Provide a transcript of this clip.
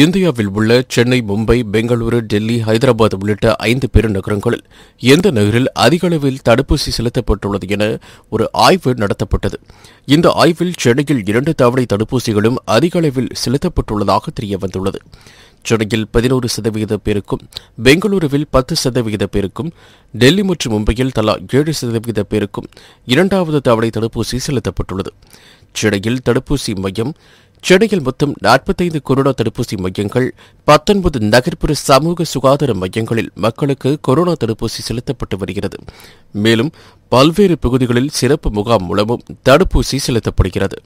இந்தியாவில் உள்ள சென்னை மும்பை பெங்களூரு டெல்லி ஹைதராபாத் உள்ளிட்ட ஐந்து பெருநகரங்களில் எந்த நகரில் அதிக அளவில் தடுப்பூசி செலுத்தப்பட்டுள்ளது என ஒரு ஆய்வு நடத்தப்பட்டது இந்த ஆய்வில் சென்னையில் இரண்டு தவணை தடுப்பூசிகளும் அதிக அளவில் செலுத்தப்பட்டுள்ளதாக தெரியவந்துள்ளது சென்னையில் பதினோரு சதவிகித பேருக்கும் பெங்களூருவில் பத்து சதவிகித பேருக்கும் டெல்லி மற்றும் மும்பையில் தலா ஏழு சதவீத பேருக்கும் இரண்டாவது தவணை தடுப்பூசி செலுத்தப்பட்டுள்ளது சென்னையில் தடுப்பூசி மையம் சென்னையில் மொத்தம் நாற்பத்தைந்து கொரோனா தடுப்பூசி மையங்கள் பத்தொன்பது நகர்ப்புற சமூக சுகாதார மையங்களில் மக்களுக்கு கொரோனா தடுப்பூசி செலுத்தப்பட்டு வருகிறது மேலும் பல்வேறு பகுதிகளில் சிறப்பு முகாம் மூலமும் தடுப்பூசி செலுத்தப்படுகிறது